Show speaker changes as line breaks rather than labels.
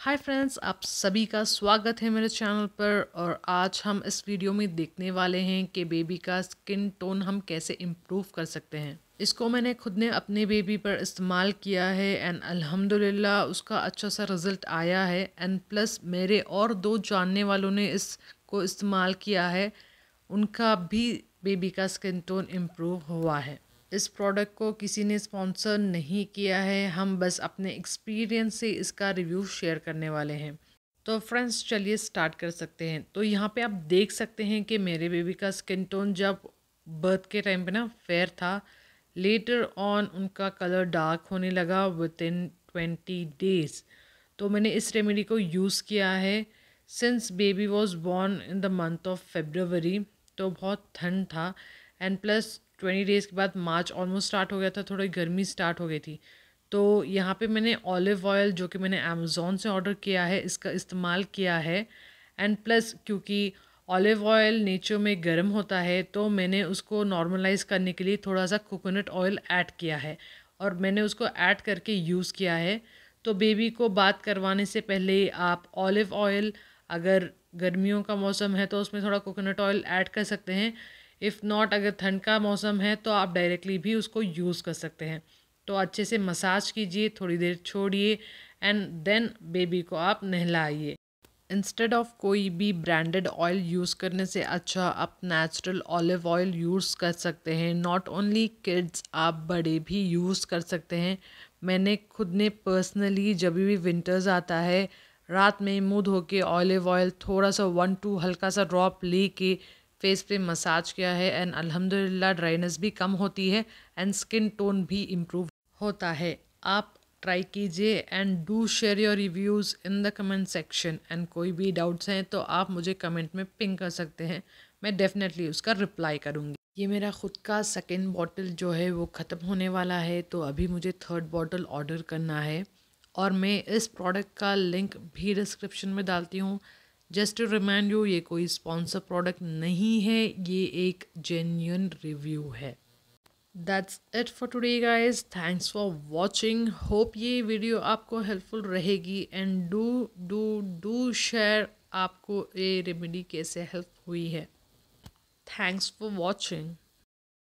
hi friends आप सभी का स्वागत है मेरे चैनल पर और आज हम इस वीडियो में देखने वाले हैं कि बेबी का स्किन टोन हम कैसे इम्प्रूव कर सकते हैं इसको मैंने खुद ने अपने बेबी पर इस्तेमाल किया है एंड अल्हम्दुलिल्लाह उसका अच्छा सा रिज़ल्ट आया है एंड प्लस मेरे और दो जानने वालों ने इसको इस्तेमाल किया है उनका भी बेबी का स्किन टोन इम्प्रूव हुआ है इस प्रोडक्ट को किसी ने स्पॉन्सर नहीं किया है हम बस अपने एक्सपीरियंस से इसका रिव्यू शेयर करने वाले हैं तो फ्रेंड्स चलिए स्टार्ट कर सकते हैं तो यहाँ पे आप देख सकते हैं कि मेरे बेबी का स्किन टोन जब बर्थ के टाइम पे ना फेयर था लेटर ऑन उनका कलर डार्क होने लगा विद इन ट्वेंटी डेज़ तो मैंने इस रेमेडी को यूज़ किया है since baby was born in the month of February तो बहुत ठंड था एंड प्लस ट्वेंटी डेज़ के बाद मार्च ऑलमोस्ट स्टार्ट हो गया था थोड़ी गर्मी स्टार्ट हो गई थी तो यहाँ पे मैंने ऑलिव ऑयल जो कि मैंने अमेज़ोन से ऑर्डर किया है इसका इस्तेमाल किया है एंड प्लस क्योंकि ऑलिव ऑयल नेचर में गर्म होता है तो मैंने उसको नॉर्मलाइज करने के लिए थोड़ा सा कोकोनट ऑयल ऐड किया है और मैंने उसको ऐड करके यूज़ किया है तो बेबी को बात करवाने से पहले आप ऑलिव ऑयल अगर गर्मियों का मौसम है तो उसमें थोड़ा कोकोनट ऑयल ऐड कर सकते हैं इफ़ नॉट अगर ठंड का मौसम है तो आप डायरेक्टली भी उसको यूज़ कर सकते हैं तो अच्छे से मसाज कीजिए थोड़ी देर छोड़िए एंड देन बेबी को आप नहलाइए इंस्टेड ऑफ कोई भी ब्रांडेड ऑयल यूज़ करने से अच्छा आप नेचुरल ऑलिव ऑयल यूज़ कर सकते हैं नॉट ओनली किड्स आप बड़े भी यूज़ कर सकते हैं मैंने खुद ने पर्सनली जब भी विंटर्स आता है रात में मुँह धो के ऑलिव ऑयल थोड़ा सा वन टू हल्का सा ड्रॉप ले के फेस पे मसाज किया है एंड अल्हम्दुलिल्लाह ड्राइनेस भी कम होती है एंड स्किन टोन भी इम्प्रूव होता है आप ट्राई कीजिए and do share your reviews in the comment section and कोई भी डाउट्स हैं तो आप मुझे कमेंट में पिंग कर सकते हैं मैं डेफ़िनेटली उसका रिप्लाई करूँगी ये मेरा ख़ुद का सेकेंड बॉटल जो है वो ख़त्म होने वाला है तो अभी मुझे थर्ड बॉटल ऑर्डर करना है और मैं इस प्रोडक्ट का लिंक भी डिस्क्रिप्शन में डालती हूँ जस्ट टू रिमाइंड यू ये कोई स्पॉन्सर प्रोडक्ट नहीं है ये एक जेन्यून रिव्यू है that's it for today guys thanks for watching hope ये वीडियो आपको हेल्पफुल रहेगी and do do do share आपको ये रेमेडी कैसे हेल्प हुई है थैंक्स फॉर वॉचिंग